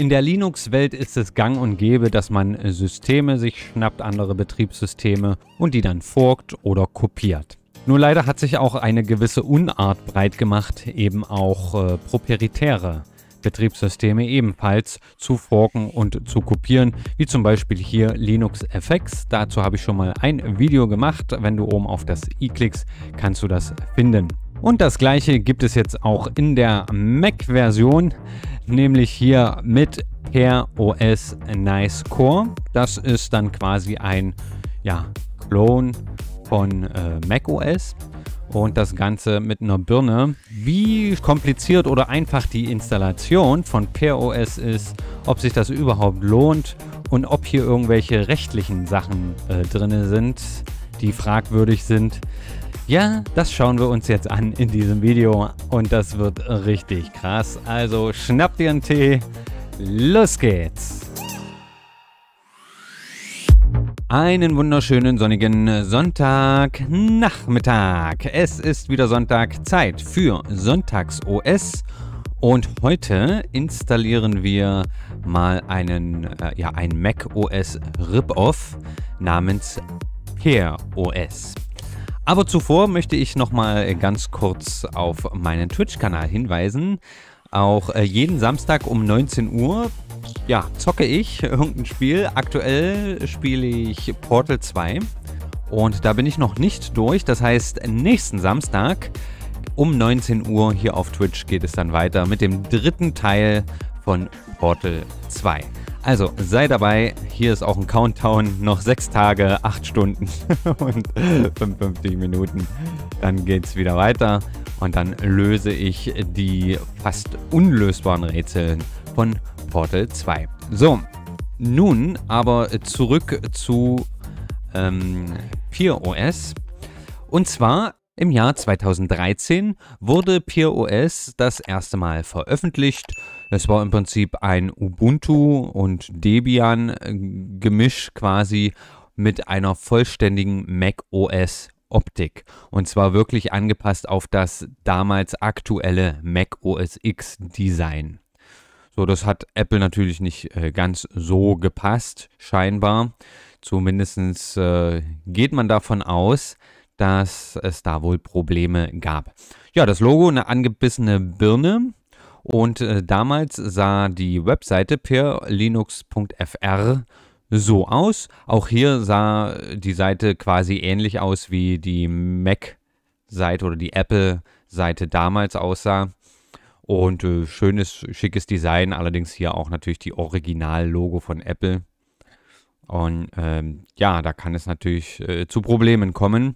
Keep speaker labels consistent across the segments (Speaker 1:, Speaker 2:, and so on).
Speaker 1: In der Linux-Welt ist es gang und gäbe, dass man Systeme sich schnappt, andere Betriebssysteme und die dann forkt oder kopiert. Nur leider hat sich auch eine gewisse Unart breit gemacht, eben auch äh, proprietäre Betriebssysteme ebenfalls zu forken und zu kopieren, wie zum Beispiel hier Linux FX. Dazu habe ich schon mal ein Video gemacht. Wenn du oben auf das i klickst, kannst du das finden. Und das gleiche gibt es jetzt auch in der Mac-Version, nämlich hier mit Care OS Nice Core. Das ist dann quasi ein ja, Clone von äh, Mac OS und das Ganze mit einer Birne. Wie kompliziert oder einfach die Installation von PairOS ist, ob sich das überhaupt lohnt und ob hier irgendwelche rechtlichen Sachen äh, drin sind, die fragwürdig sind, ja, das schauen wir uns jetzt an in diesem Video und das wird richtig krass. Also schnappt dir einen Tee, los geht's! Einen wunderschönen sonnigen Sonntagnachmittag. Es ist wieder Sonntag, Zeit für Sonntags OS. Und heute installieren wir mal einen, äh, ja, ein Mac OS Rip-Off namens Pear OS. Aber zuvor möchte ich nochmal äh, ganz kurz auf meinen Twitch-Kanal hinweisen. Auch äh, jeden Samstag um 19 Uhr ja, zocke ich irgendein Spiel. Aktuell spiele ich Portal 2 und da bin ich noch nicht durch. Das heißt, nächsten Samstag um 19 Uhr hier auf Twitch geht es dann weiter mit dem dritten Teil von Portal 2. Also, sei dabei. Hier ist auch ein Countdown. Noch sechs Tage, acht Stunden und 55 Minuten. Dann geht es wieder weiter. Und dann löse ich die fast unlösbaren Rätsel von Portal 2. So, nun aber zurück zu ähm, PeerOS. Und zwar im Jahr 2013 wurde PeerOS das erste Mal veröffentlicht es war im Prinzip ein Ubuntu und Debian äh, Gemisch quasi mit einer vollständigen Mac OS Optik und zwar wirklich angepasst auf das damals aktuelle Mac OS X Design. So, das hat Apple natürlich nicht äh, ganz so gepasst, scheinbar. Zumindest äh, geht man davon aus, dass es da wohl Probleme gab. Ja, das Logo, eine angebissene Birne, und äh, damals sah die Webseite pirlinux.fr so aus. Auch hier sah die Seite quasi ähnlich aus wie die Mac-Seite oder die Apple-Seite damals aussah. Und äh, schönes, schickes Design, allerdings hier auch natürlich die Original-Logo von Apple. Und ähm, ja, da kann es natürlich äh, zu Problemen kommen.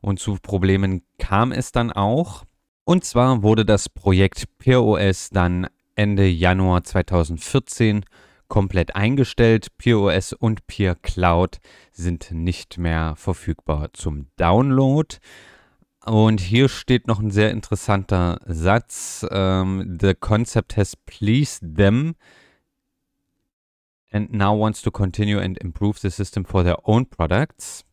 Speaker 1: Und zu Problemen kam es dann auch. Und zwar wurde das Projekt POS dann Ende Januar 2014 komplett eingestellt. POS und Peer Cloud sind nicht mehr verfügbar zum Download. Und hier steht noch ein sehr interessanter Satz. Ähm, The concept has pleased them and now wants to continue and improve the system for their own products.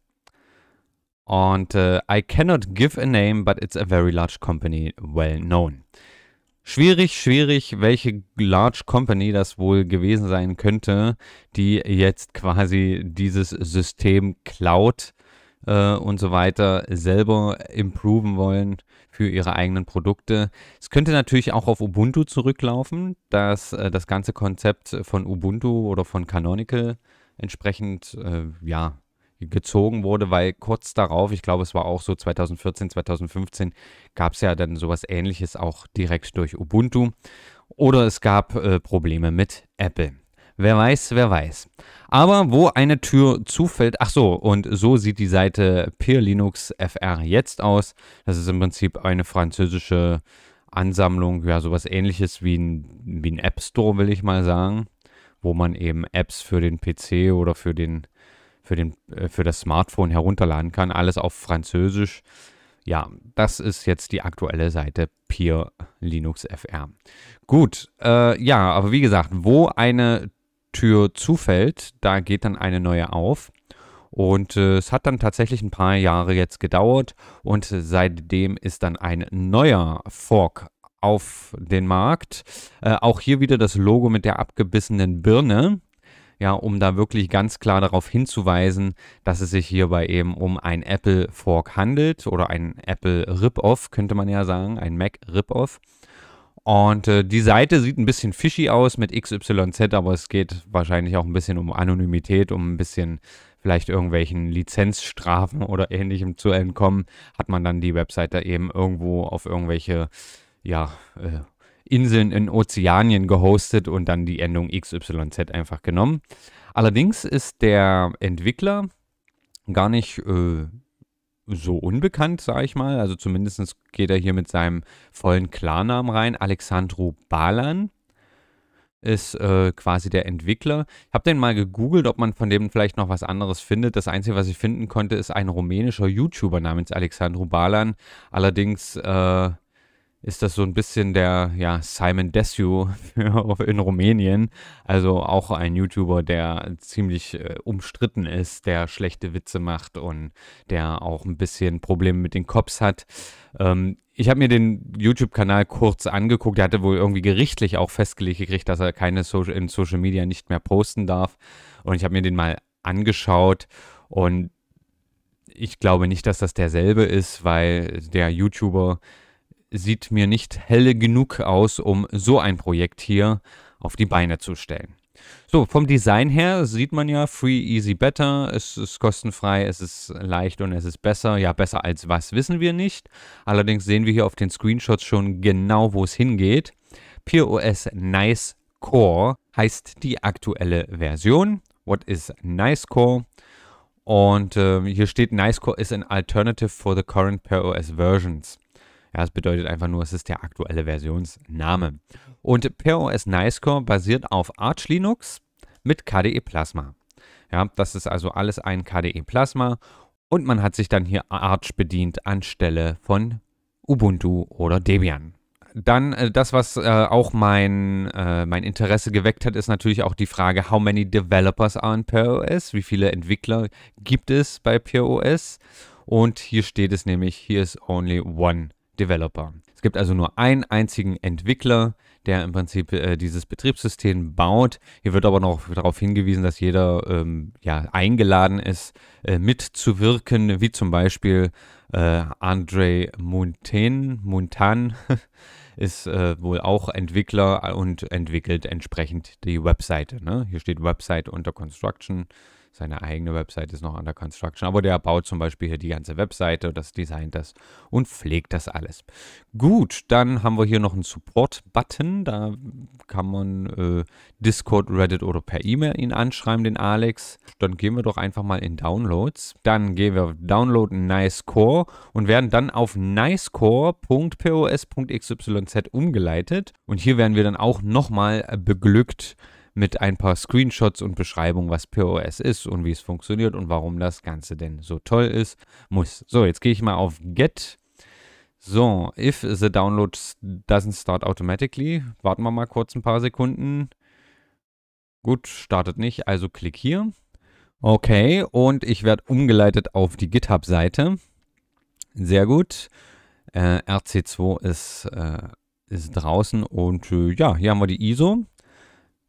Speaker 1: Und äh, I cannot give a name, but it's a very large company, well known. Schwierig, schwierig, welche Large Company das wohl gewesen sein könnte, die jetzt quasi dieses System Cloud äh, und so weiter selber improven wollen für ihre eigenen Produkte. Es könnte natürlich auch auf Ubuntu zurücklaufen, dass äh, das ganze Konzept von Ubuntu oder von Canonical entsprechend äh, ja gezogen wurde, weil kurz darauf, ich glaube, es war auch so 2014, 2015, gab es ja dann sowas ähnliches auch direkt durch Ubuntu. Oder es gab äh, Probleme mit Apple. Wer weiß, wer weiß. Aber wo eine Tür zufällt, ach so, und so sieht die Seite Peer Linux FR jetzt aus. Das ist im Prinzip eine französische Ansammlung, ja, sowas ähnliches wie ein, wie ein App Store, will ich mal sagen, wo man eben Apps für den PC oder für den für, den, äh, für das Smartphone herunterladen kann. Alles auf Französisch. Ja, das ist jetzt die aktuelle Seite Peer Linux FR. Gut, äh, ja, aber wie gesagt, wo eine Tür zufällt, da geht dann eine neue auf. Und äh, es hat dann tatsächlich ein paar Jahre jetzt gedauert und seitdem ist dann ein neuer Fork auf den Markt. Äh, auch hier wieder das Logo mit der abgebissenen Birne ja, um da wirklich ganz klar darauf hinzuweisen, dass es sich hierbei eben um ein Apple Fork handelt oder ein Apple Rip-Off, könnte man ja sagen, ein Mac Rip-Off. Und äh, die Seite sieht ein bisschen fishy aus mit XYZ, aber es geht wahrscheinlich auch ein bisschen um Anonymität, um ein bisschen vielleicht irgendwelchen Lizenzstrafen oder ähnlichem zu entkommen, hat man dann die Webseite eben irgendwo auf irgendwelche ja, äh, Inseln in Ozeanien gehostet und dann die Endung XYZ einfach genommen. Allerdings ist der Entwickler gar nicht äh, so unbekannt, sage ich mal. Also zumindest geht er hier mit seinem vollen Klarnamen rein. Alexandru Balan ist äh, quasi der Entwickler. Ich habe den mal gegoogelt, ob man von dem vielleicht noch was anderes findet. Das Einzige, was ich finden konnte, ist ein rumänischer YouTuber namens Alexandru Balan. Allerdings äh, ist das so ein bisschen der ja, Simon Desue in Rumänien. Also auch ein YouTuber, der ziemlich äh, umstritten ist, der schlechte Witze macht und der auch ein bisschen Probleme mit den Cops hat. Ähm, ich habe mir den YouTube-Kanal kurz angeguckt. Er hatte wohl irgendwie gerichtlich auch festgelegt gekriegt, dass er keine so in Social Media nicht mehr posten darf. Und ich habe mir den mal angeschaut und ich glaube nicht, dass das derselbe ist, weil der YouTuber sieht mir nicht helle genug aus, um so ein Projekt hier auf die Beine zu stellen. So, vom Design her sieht man ja Free Easy Better, es ist kostenfrei, es ist leicht und es ist besser. Ja, besser als was wissen wir nicht. Allerdings sehen wir hier auf den Screenshots schon genau, wo es hingeht. PureOS Nice Core heißt die aktuelle Version. What is Nice Core? Und äh, hier steht, Nice Core is an alternative for the current PureOS versions. Ja, es bedeutet einfach nur, es ist der aktuelle Versionsname. Und POS Nicecore basiert auf Arch Linux mit KDE Plasma. Ja, das ist also alles ein KDE Plasma und man hat sich dann hier Arch bedient anstelle von Ubuntu oder Debian. Dann äh, das, was äh, auch mein, äh, mein Interesse geweckt hat, ist natürlich auch die Frage, how many developers are in POS? Wie viele Entwickler gibt es bei POS? Und hier steht es nämlich, here is only one Developer. Es gibt also nur einen einzigen Entwickler, der im Prinzip äh, dieses Betriebssystem baut. Hier wird aber noch darauf hingewiesen, dass jeder ähm, ja, eingeladen ist, äh, mitzuwirken, wie zum Beispiel äh, André Montan, Montan ist äh, wohl auch Entwickler und entwickelt entsprechend die Webseite. Ne? Hier steht Website unter Construction. Seine eigene Website ist noch under construction, aber der baut zum Beispiel hier die ganze Webseite, das designt das und pflegt das alles. Gut, dann haben wir hier noch einen Support-Button. Da kann man äh, Discord, Reddit oder per E-Mail ihn anschreiben, den Alex. Dann gehen wir doch einfach mal in Downloads. Dann gehen wir auf Download Nice Core und werden dann auf nicecore.pos.xyz umgeleitet. Und hier werden wir dann auch nochmal beglückt mit ein paar Screenshots und Beschreibungen, was POS ist und wie es funktioniert und warum das Ganze denn so toll ist, muss. So, jetzt gehe ich mal auf Get. So, if the download doesn't start automatically, warten wir mal kurz ein paar Sekunden. Gut, startet nicht, also klick hier. Okay, und ich werde umgeleitet auf die GitHub-Seite. Sehr gut. Äh, RC2 ist, äh, ist draußen und äh, ja, hier haben wir die ISO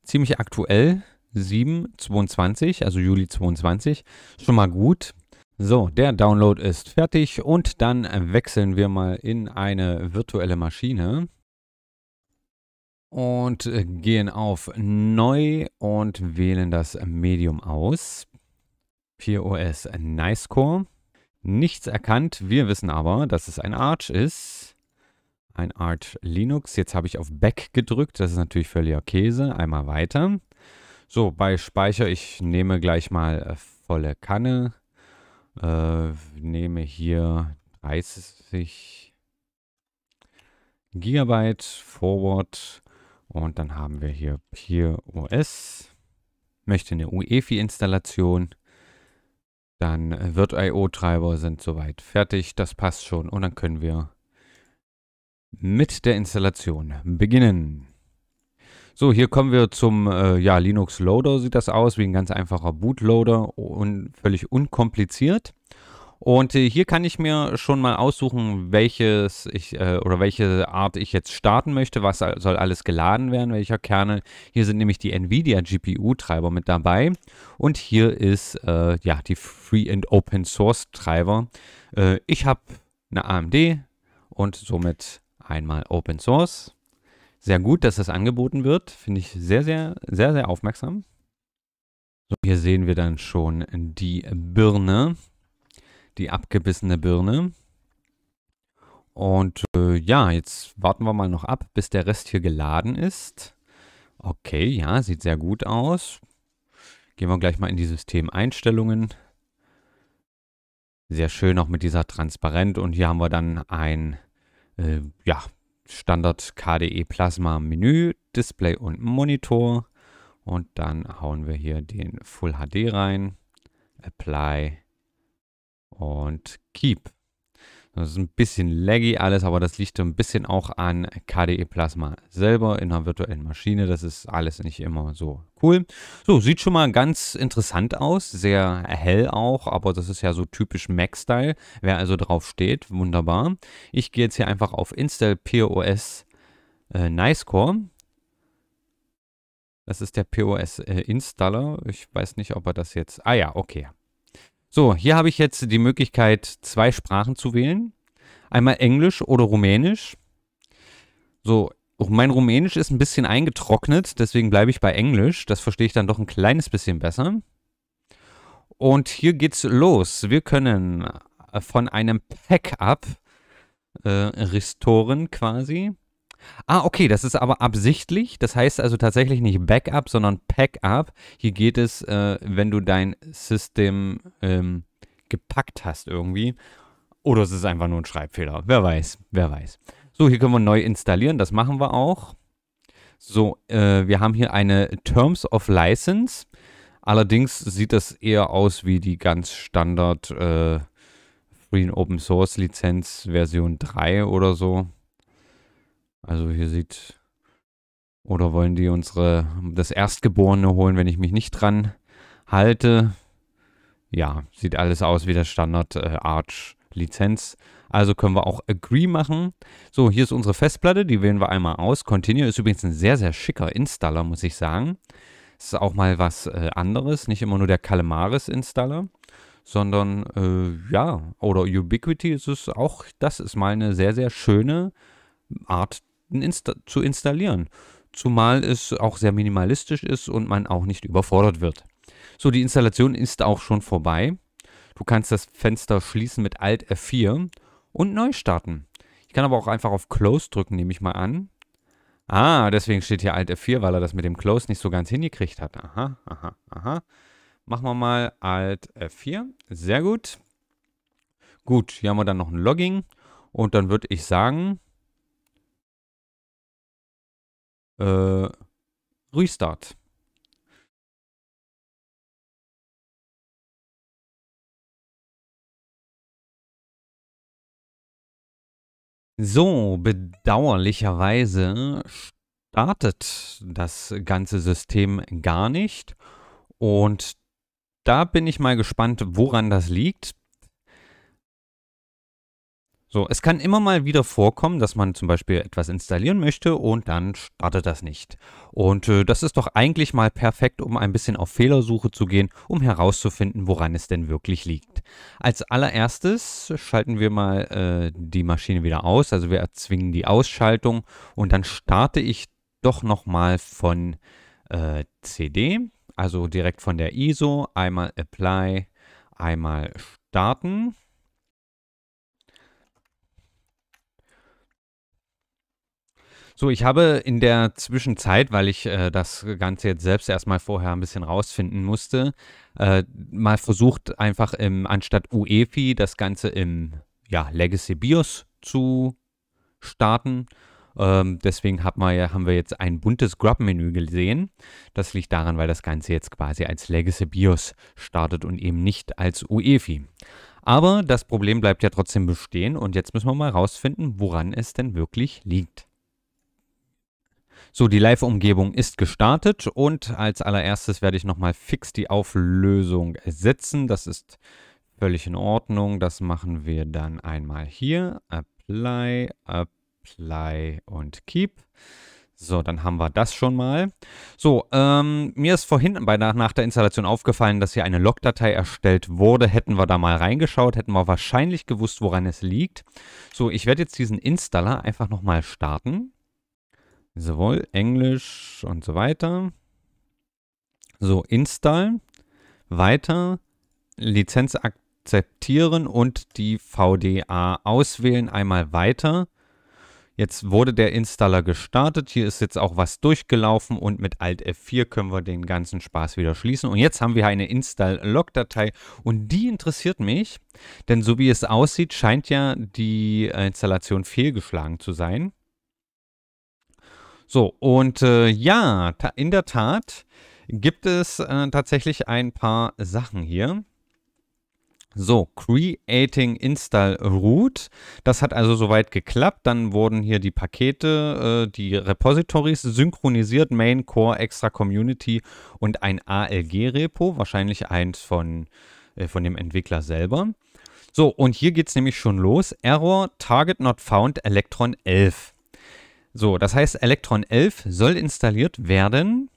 Speaker 1: ziemlich aktuell. 7.22, also Juli 22. Schon mal gut. So, der Download ist fertig und dann wechseln wir mal in eine virtuelle Maschine und äh, gehen auf Neu und wählen das Medium aus. POS NiceCore. Nichts erkannt, wir wissen aber, dass es ein Arch ist ein Art Linux. Jetzt habe ich auf Back gedrückt, das ist natürlich völliger Käse. Einmal weiter. So, bei Speicher, ich nehme gleich mal äh, volle Kanne. Äh, nehme hier 30 Gigabyte Forward und dann haben wir hier Peer OS. Möchte eine UEFI-Installation. Dann wird äh, IO-Treiber sind soweit fertig. Das passt schon und dann können wir mit der Installation beginnen. So, hier kommen wir zum äh, ja, Linux Loader, sieht das aus, wie ein ganz einfacher Bootloader und völlig unkompliziert. Und äh, hier kann ich mir schon mal aussuchen, welches ich äh, oder welche Art ich jetzt starten möchte, was soll alles geladen werden, welcher Kernel. Hier sind nämlich die Nvidia GPU Treiber mit dabei und hier ist äh, ja die Free and Open Source Treiber. Äh, ich habe eine AMD und somit einmal Open Source. Sehr gut, dass das angeboten wird. Finde ich sehr, sehr, sehr, sehr aufmerksam. So, hier sehen wir dann schon die Birne, die abgebissene Birne. Und äh, ja, jetzt warten wir mal noch ab, bis der Rest hier geladen ist. Okay, ja, sieht sehr gut aus. Gehen wir gleich mal in die Systemeinstellungen. Sehr schön auch mit dieser Transparent. Und hier haben wir dann ein äh, ja, Standard KDE Plasma Menü, Display und Monitor. Und dann hauen wir hier den Full HD rein, Apply und Keep. Das ist ein bisschen laggy alles, aber das liegt ein bisschen auch an KDE Plasma selber in einer virtuellen Maschine. Das ist alles nicht immer so cool. So, sieht schon mal ganz interessant aus, sehr hell auch, aber das ist ja so typisch Mac-Style. Wer also drauf steht, wunderbar. Ich gehe jetzt hier einfach auf Install POS äh, Nicecore. Das ist der POS-Installer. Äh, ich weiß nicht, ob er das jetzt... Ah ja, okay. So, hier habe ich jetzt die Möglichkeit, zwei Sprachen zu wählen. Einmal Englisch oder Rumänisch. So, oh, mein Rumänisch ist ein bisschen eingetrocknet, deswegen bleibe ich bei Englisch. Das verstehe ich dann doch ein kleines bisschen besser. Und hier geht's los. Wir können äh, von einem Pack-up äh, restoren quasi. Ah, okay, das ist aber absichtlich. Das heißt also tatsächlich nicht Backup, sondern Packup. Hier geht es, äh, wenn du dein System ähm, gepackt hast irgendwie. Oder es ist einfach nur ein Schreibfehler. Wer weiß, wer weiß. So, hier können wir neu installieren. Das machen wir auch. So, äh, wir haben hier eine Terms of License. Allerdings sieht das eher aus wie die ganz Standard äh, Free and Open Source Lizenz Version 3 oder so. Also hier sieht. Oder wollen die unsere das Erstgeborene holen, wenn ich mich nicht dran halte? Ja, sieht alles aus wie der Standard äh, Arch Lizenz. Also können wir auch Agree machen. So, hier ist unsere Festplatte, die wählen wir einmal aus. Continue ist übrigens ein sehr, sehr schicker Installer, muss ich sagen. Es ist auch mal was äh, anderes, nicht immer nur der Calamaris-Installer, sondern äh, ja, oder Ubiquity ist es auch, das ist mal eine sehr, sehr schöne Art insta zu installieren. Zumal es auch sehr minimalistisch ist und man auch nicht überfordert wird. So, die Installation ist auch schon vorbei. Du kannst das Fenster schließen mit Alt F4 und neu starten. Ich kann aber auch einfach auf Close drücken, nehme ich mal an. Ah, deswegen steht hier Alt F4, weil er das mit dem Close nicht so ganz hingekriegt hat. Aha, aha, aha. Machen wir mal Alt F4. Sehr gut. Gut, hier haben wir dann noch ein Logging. Und dann würde ich sagen, äh, Restart. So, bedauerlicherweise startet das ganze System gar nicht. Und da bin ich mal gespannt, woran das liegt. So, es kann immer mal wieder vorkommen, dass man zum Beispiel etwas installieren möchte und dann startet das nicht. Und äh, das ist doch eigentlich mal perfekt, um ein bisschen auf Fehlersuche zu gehen, um herauszufinden, woran es denn wirklich liegt. Als allererstes schalten wir mal äh, die Maschine wieder aus, also wir erzwingen die Ausschaltung und dann starte ich doch nochmal von äh, CD, also direkt von der ISO, einmal Apply, einmal Starten So, ich habe in der Zwischenzeit, weil ich äh, das Ganze jetzt selbst erstmal vorher ein bisschen rausfinden musste, äh, mal versucht, einfach im, anstatt UEFI das Ganze im ja, Legacy BIOS zu starten. Ähm, deswegen hat man, haben wir jetzt ein buntes Grub-Menü gesehen. Das liegt daran, weil das Ganze jetzt quasi als Legacy BIOS startet und eben nicht als UEFI. Aber das Problem bleibt ja trotzdem bestehen und jetzt müssen wir mal rausfinden, woran es denn wirklich liegt. So, die Live-Umgebung ist gestartet und als allererstes werde ich nochmal fix die Auflösung setzen. Das ist völlig in Ordnung. Das machen wir dann einmal hier. Apply, Apply und Keep. So, dann haben wir das schon mal. So, ähm, mir ist vorhin bei, nach der Installation aufgefallen, dass hier eine Logdatei erstellt wurde. Hätten wir da mal reingeschaut, hätten wir wahrscheinlich gewusst, woran es liegt. So, ich werde jetzt diesen Installer einfach nochmal starten. Sowohl Englisch und so weiter. So, install, weiter, Lizenz akzeptieren und die VDA auswählen, einmal weiter. Jetzt wurde der Installer gestartet, hier ist jetzt auch was durchgelaufen und mit Alt F4 können wir den ganzen Spaß wieder schließen. Und jetzt haben wir eine Install-Log-Datei und die interessiert mich, denn so wie es aussieht, scheint ja die Installation fehlgeschlagen zu sein. So, und äh, ja, in der Tat gibt es äh, tatsächlich ein paar Sachen hier. So, Creating Install Root. Das hat also soweit geklappt. Dann wurden hier die Pakete, äh, die Repositories synchronisiert, Main, Core, Extra Community und ein ALG-Repo, wahrscheinlich eins von, äh, von dem Entwickler selber. So, und hier geht es nämlich schon los. Error, Target not found, Electron 11. So, das heißt, Electron 11 soll installiert werden,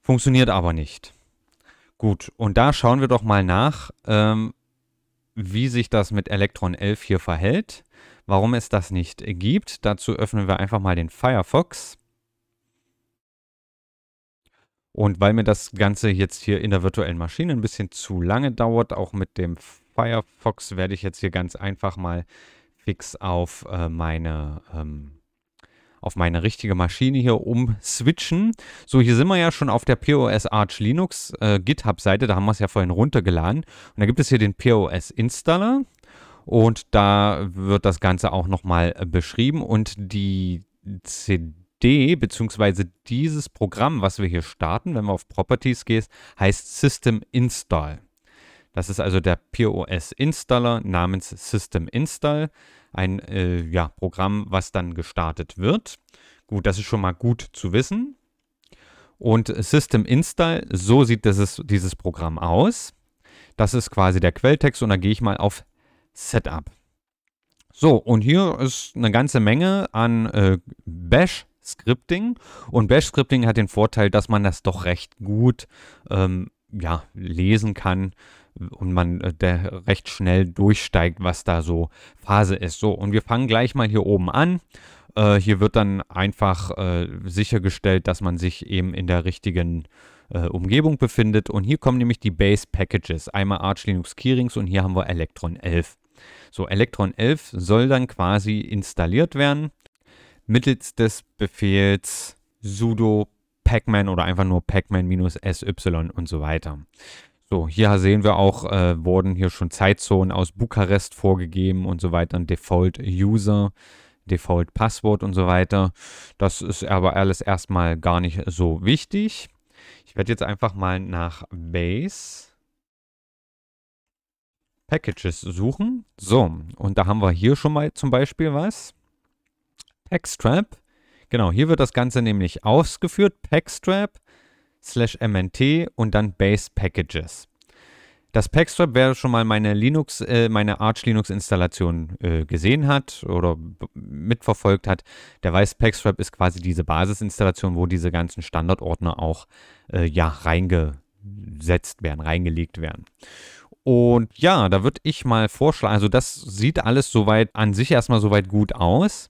Speaker 1: funktioniert aber nicht. Gut, und da schauen wir doch mal nach, ähm, wie sich das mit Electron 11 hier verhält, warum es das nicht gibt. Dazu öffnen wir einfach mal den Firefox. Und weil mir das Ganze jetzt hier in der virtuellen Maschine ein bisschen zu lange dauert, auch mit dem Firefox werde ich jetzt hier ganz einfach mal fix auf äh, meine ähm, auf meine richtige Maschine hier umswitchen. So, hier sind wir ja schon auf der POS Arch Linux äh, GitHub-Seite. Da haben wir es ja vorhin runtergeladen. Und da gibt es hier den POS Installer. Und da wird das Ganze auch nochmal äh, beschrieben. Und die CD beziehungsweise dieses Programm, was wir hier starten, wenn wir auf Properties gehst, heißt System Install. Das ist also der POS Installer namens System Install ein äh, ja, Programm, was dann gestartet wird. Gut, das ist schon mal gut zu wissen. Und System Install, so sieht dieses, dieses Programm aus. Das ist quasi der Quelltext und da gehe ich mal auf Setup. So, und hier ist eine ganze Menge an äh, Bash Scripting. Und Bash Scripting hat den Vorteil, dass man das doch recht gut ähm, ja, lesen kann und man äh, der recht schnell durchsteigt, was da so Phase ist. So, und wir fangen gleich mal hier oben an. Äh, hier wird dann einfach äh, sichergestellt, dass man sich eben in der richtigen äh, Umgebung befindet. Und hier kommen nämlich die Base Packages. Einmal Arch Linux Keyrings und hier haben wir Electron 11. So, Electron 11 soll dann quasi installiert werden mittels des Befehls sudo pacman oder einfach nur pacman-sy und so weiter. So, hier sehen wir auch, äh, wurden hier schon Zeitzonen aus Bukarest vorgegeben und so weiter, ein Default-User, Default-Passwort und so weiter. Das ist aber alles erstmal gar nicht so wichtig. Ich werde jetzt einfach mal nach Base Packages suchen. So, und da haben wir hier schon mal zum Beispiel was. Packstrap. Genau, hier wird das Ganze nämlich ausgeführt. Packstrap slash mnt und dann base packages. Das Packstrap, wer schon mal meine Linux, äh, meine Arch Linux Installation äh, gesehen hat oder mitverfolgt hat, der weiß, Packstrap ist quasi diese Basisinstallation, wo diese ganzen Standardordner auch äh, ja reingesetzt werden, reingelegt werden. Und ja, da würde ich mal vorschlagen, also das sieht alles soweit an sich erstmal soweit gut aus.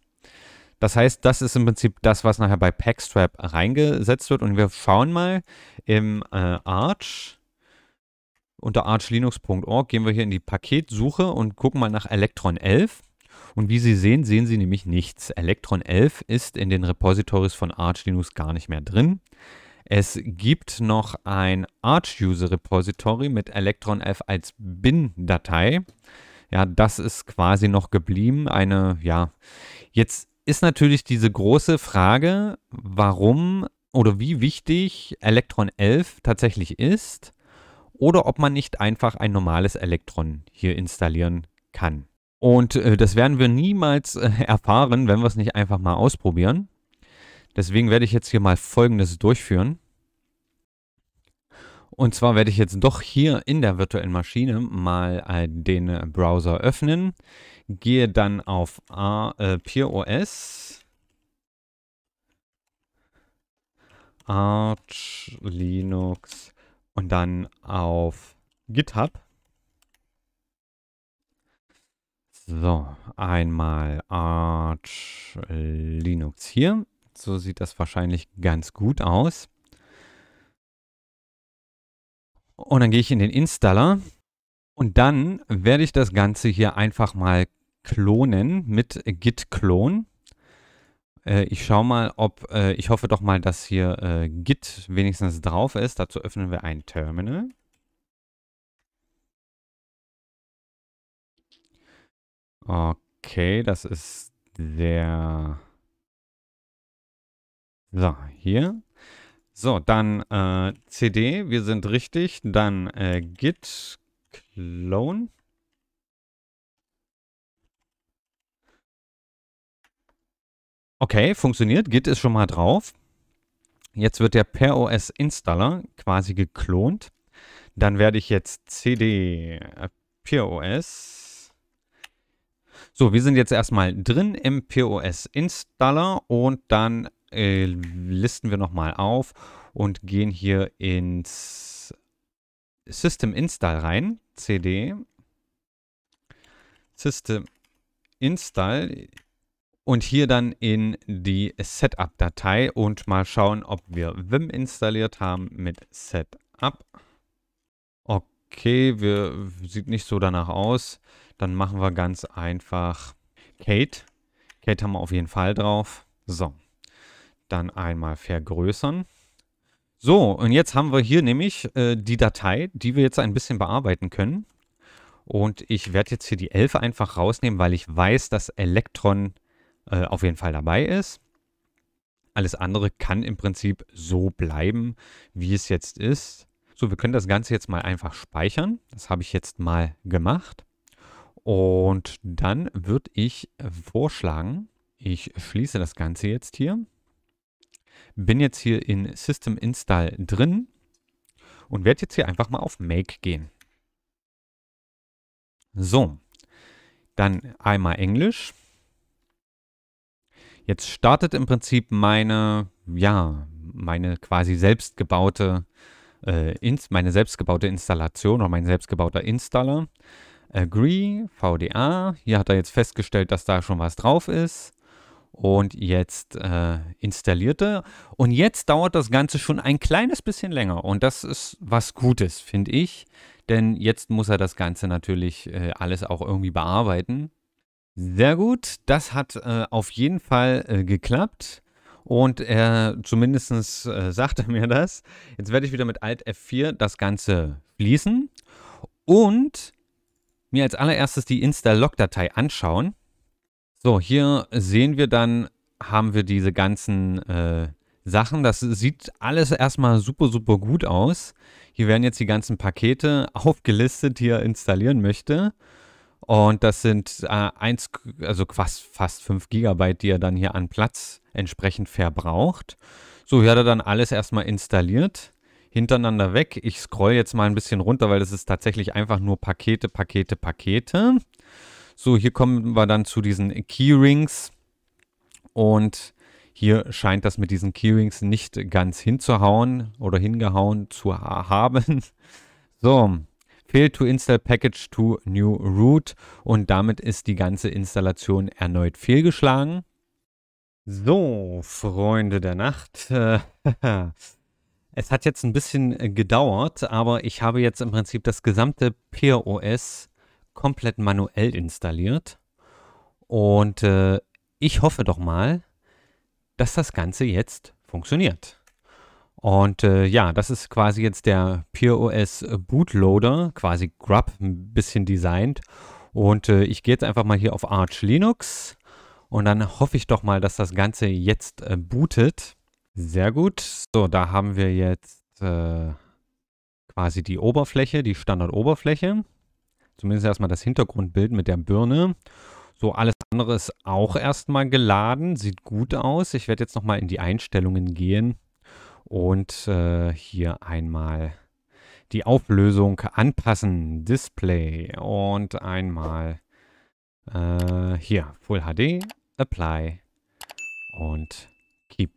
Speaker 1: Das heißt, das ist im Prinzip das, was nachher bei Packstrap reingesetzt wird. Und wir schauen mal im äh, Arch, unter archlinux.org, gehen wir hier in die Paketsuche und gucken mal nach Electron 11. Und wie Sie sehen, sehen Sie nämlich nichts. Electron 11 ist in den Repositories von Arch Linux gar nicht mehr drin. Es gibt noch ein Arch-User-Repository mit Electron 11 als bin-Datei. Ja, das ist quasi noch geblieben. Eine, ja, jetzt ist natürlich diese große Frage, warum oder wie wichtig Elektron 11 tatsächlich ist oder ob man nicht einfach ein normales Elektron hier installieren kann. Und äh, das werden wir niemals äh, erfahren, wenn wir es nicht einfach mal ausprobieren. Deswegen werde ich jetzt hier mal Folgendes durchführen. Und zwar werde ich jetzt doch hier in der virtuellen Maschine mal äh, den äh, Browser öffnen gehe dann auf äh, PureOS, Arch, Linux und dann auf GitHub. So, einmal Arch Linux hier. So sieht das wahrscheinlich ganz gut aus. Und dann gehe ich in den Installer und dann werde ich das Ganze hier einfach mal klonen mit git clone. Äh, ich schaue mal, ob, äh, ich hoffe doch mal, dass hier äh, git wenigstens drauf ist. Dazu öffnen wir ein Terminal. Okay, das ist der... So, hier. So, dann cd, wir sind richtig. Dann git clone. Okay, funktioniert. Git ist schon mal drauf. Jetzt wird der PerOS Installer quasi geklont. Dann werde ich jetzt cd äh, PerOS. So, wir sind jetzt erstmal drin im POS Installer und dann äh, listen wir nochmal auf und gehen hier ins System Install rein. CD System Install und hier dann in die Setup-Datei und mal schauen, ob wir Vim installiert haben mit Setup. Okay, wir, sieht nicht so danach aus. Dann machen wir ganz einfach Kate. Kate haben wir auf jeden Fall drauf. So, dann einmal vergrößern. So, und jetzt haben wir hier nämlich äh, die Datei, die wir jetzt ein bisschen bearbeiten können. Und ich werde jetzt hier die 11 einfach rausnehmen, weil ich weiß, dass Elektron äh, auf jeden Fall dabei ist. Alles andere kann im Prinzip so bleiben, wie es jetzt ist. So, wir können das Ganze jetzt mal einfach speichern. Das habe ich jetzt mal gemacht. Und dann würde ich vorschlagen, ich schließe das Ganze jetzt hier. Bin jetzt hier in System Install drin und werde jetzt hier einfach mal auf Make gehen. So, dann einmal Englisch. Jetzt startet im Prinzip meine, ja, meine quasi selbstgebaute, äh, ins, meine selbstgebaute Installation oder mein selbstgebauter Installer. Agree, VDA. Hier hat er jetzt festgestellt, dass da schon was drauf ist. Und jetzt äh, installierte. Und jetzt dauert das Ganze schon ein kleines bisschen länger. Und das ist was Gutes, finde ich. Denn jetzt muss er das Ganze natürlich äh, alles auch irgendwie bearbeiten. Sehr gut, das hat äh, auf jeden Fall äh, geklappt. Und er zumindest äh, sagte mir das. Jetzt werde ich wieder mit Alt F4 das Ganze fließen und mir als allererstes die Insta-Log-Datei anschauen. So, hier sehen wir dann, haben wir diese ganzen äh, Sachen. Das sieht alles erstmal super, super gut aus. Hier werden jetzt die ganzen Pakete aufgelistet, die er installieren möchte. Und das sind äh, eins, also fast, fast 5 GB, die er dann hier an Platz entsprechend verbraucht. So, hier hat er dann alles erstmal installiert, hintereinander weg. Ich scroll jetzt mal ein bisschen runter, weil das ist tatsächlich einfach nur Pakete, Pakete, Pakete. So, hier kommen wir dann zu diesen Keyrings. Und hier scheint das mit diesen Keyrings nicht ganz hinzuhauen oder hingehauen zu haben. So, Failed to install package to new root und damit ist die ganze Installation erneut fehlgeschlagen. So, Freunde der Nacht. es hat jetzt ein bisschen äh, gedauert, aber ich habe jetzt im Prinzip das gesamte POS komplett manuell installiert. Und äh, ich hoffe doch mal, dass das Ganze jetzt funktioniert. Und äh, ja, das ist quasi jetzt der PureOS Bootloader, quasi Grub ein bisschen designt. Und äh, ich gehe jetzt einfach mal hier auf Arch Linux und dann hoffe ich doch mal, dass das Ganze jetzt äh, bootet. Sehr gut. So, da haben wir jetzt äh, quasi die Oberfläche, die Standardoberfläche. Zumindest erstmal das Hintergrundbild mit der Birne. So, alles andere ist auch erstmal geladen. Sieht gut aus. Ich werde jetzt nochmal in die Einstellungen gehen und äh, hier einmal die Auflösung anpassen, Display und einmal äh, hier Full HD, Apply und Keep.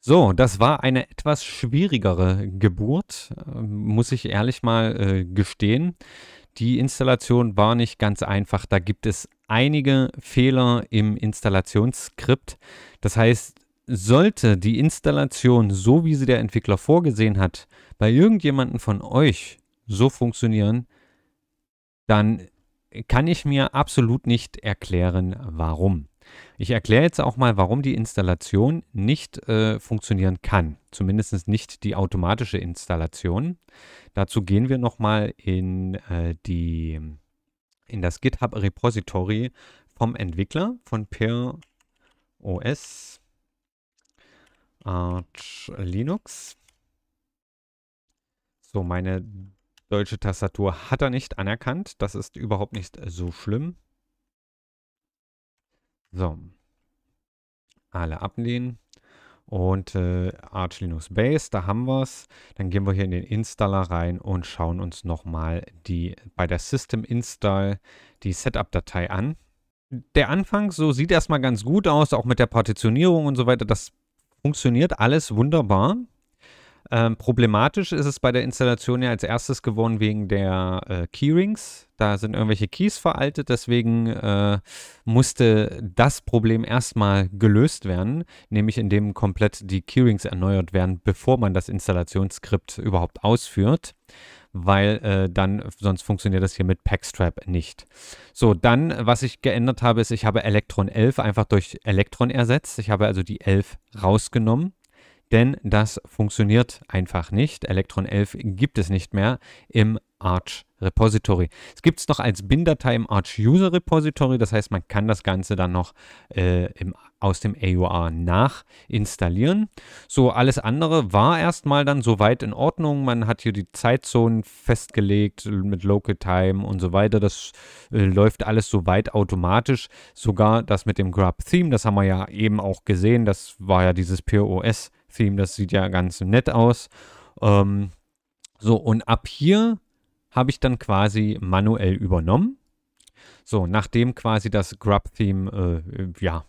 Speaker 1: So, das war eine etwas schwierigere Geburt, ähm, muss ich ehrlich mal äh, gestehen. Die Installation war nicht ganz einfach. Da gibt es einige Fehler im Installationsskript. Das heißt, sollte die Installation, so wie sie der Entwickler vorgesehen hat, bei irgendjemandem von euch so funktionieren, dann kann ich mir absolut nicht erklären, warum. Ich erkläre jetzt auch mal, warum die Installation nicht äh, funktionieren kann. Zumindest nicht die automatische Installation. Dazu gehen wir nochmal in, äh, in das GitHub-Repository vom Entwickler, von PeerOS. Arch Linux. So, meine deutsche Tastatur hat er nicht anerkannt. Das ist überhaupt nicht so schlimm. So. Alle ablehnen. Und äh, Arch Linux Base, da haben wir es. Dann gehen wir hier in den Installer rein und schauen uns nochmal bei der System Install die Setup-Datei an der Anfang so sieht erstmal ganz gut aus, auch mit der Partitionierung und so weiter. Das funktioniert alles wunderbar. Ähm, problematisch ist es bei der Installation ja als erstes geworden wegen der äh, Keyrings. Da sind irgendwelche Keys veraltet, deswegen äh, musste das Problem erstmal gelöst werden, nämlich indem komplett die Keyrings erneuert werden, bevor man das Installationsskript überhaupt ausführt weil äh, dann sonst funktioniert das hier mit Packstrap nicht. So, dann, was ich geändert habe, ist, ich habe Elektron 11 einfach durch Elektron ersetzt. Ich habe also die 11 rausgenommen denn das funktioniert einfach nicht. Electron 11 gibt es nicht mehr im Arch Repository. Es gibt es noch als BIN-Datei im Arch User Repository, das heißt, man kann das Ganze dann noch äh, im, aus dem AUR nachinstallieren. So, alles andere war erstmal dann soweit in Ordnung. Man hat hier die Zeitzonen festgelegt mit Local Time und so weiter. Das äh, läuft alles soweit automatisch. Sogar das mit dem Grub Theme, das haben wir ja eben auch gesehen, das war ja dieses POS Theme. Das sieht ja ganz nett aus. Ähm, so, und ab hier habe ich dann quasi manuell übernommen. So, nachdem quasi das Grub-Theme, äh, ja,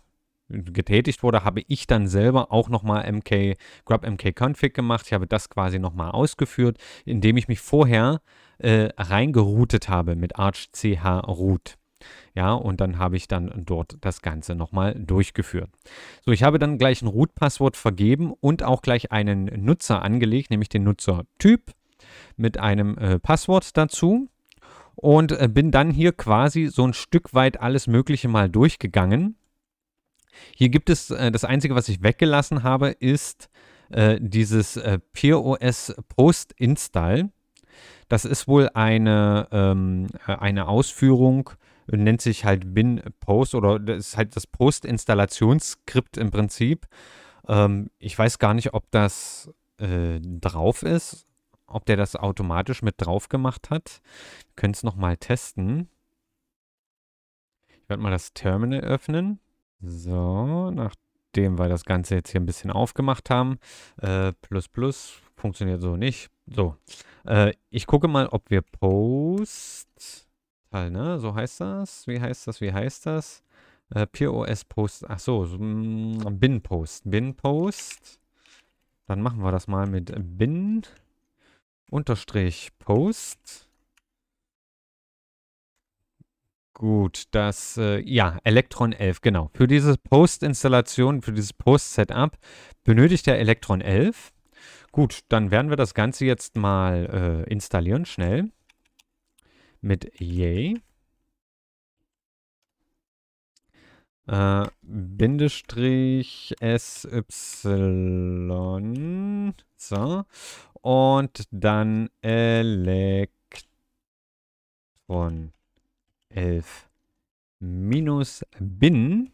Speaker 1: getätigt wurde, habe ich dann selber auch nochmal MK, Grub MK Config gemacht. Ich habe das quasi nochmal ausgeführt, indem ich mich vorher äh, reingeroutet habe mit Arch CH Root. Ja, und dann habe ich dann dort das Ganze nochmal durchgeführt. So, ich habe dann gleich ein Root-Passwort vergeben und auch gleich einen Nutzer angelegt, nämlich den Nutzertyp mit einem äh, Passwort dazu und äh, bin dann hier quasi so ein Stück weit alles Mögliche mal durchgegangen. Hier gibt es, äh, das Einzige, was ich weggelassen habe, ist äh, dieses äh, POS Post Install. Das ist wohl eine, ähm, äh, eine Ausführung nennt sich halt Bin Post oder das ist halt das Post-Installationsskript im Prinzip. Ähm, ich weiß gar nicht, ob das äh, drauf ist, ob der das automatisch mit drauf gemacht hat. können es nochmal testen. Ich werde mal das Terminal öffnen. So, nachdem wir das Ganze jetzt hier ein bisschen aufgemacht haben, äh, plus plus funktioniert so nicht. So, äh, ich gucke mal, ob wir Post Fall, ne? So heißt das. Wie heißt das? Wie heißt das? Äh, POS Post. Ach so, so mm, Bin Post. Bin Post. Dann machen wir das mal mit Bin Unterstrich Post. Gut, das, äh, ja, Electron 11, genau. Für diese Post-Installation, für dieses Post-Setup benötigt der Electron 11. Gut, dann werden wir das Ganze jetzt mal äh, installieren, schnell mit yay. Äh, Bindestrich SY. So. Und dann Elektron 11 minus bin.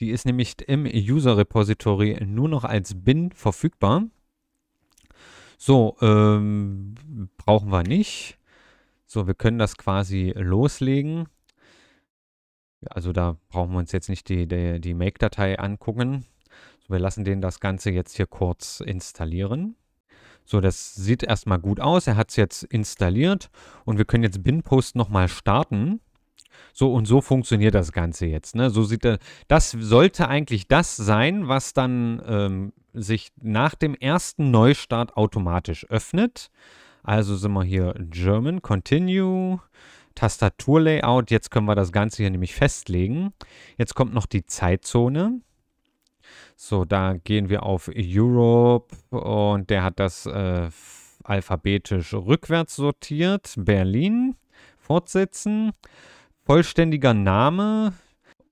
Speaker 1: Die ist nämlich im User Repository nur noch als bin verfügbar. So, ähm, brauchen wir nicht. So, wir können das quasi loslegen. Also da brauchen wir uns jetzt nicht die, die, die Make-Datei angucken. So, wir lassen den das Ganze jetzt hier kurz installieren. So, das sieht erstmal gut aus. Er hat es jetzt installiert und wir können jetzt BinPost nochmal starten. So, und so funktioniert das Ganze jetzt. Ne? So sieht er, das sollte eigentlich das sein, was dann ähm, sich nach dem ersten Neustart automatisch öffnet. Also sind wir hier German, Continue, Tastaturlayout. Jetzt können wir das Ganze hier nämlich festlegen. Jetzt kommt noch die Zeitzone. So, da gehen wir auf Europe und der hat das äh, alphabetisch rückwärts sortiert. Berlin, fortsetzen. Vollständiger Name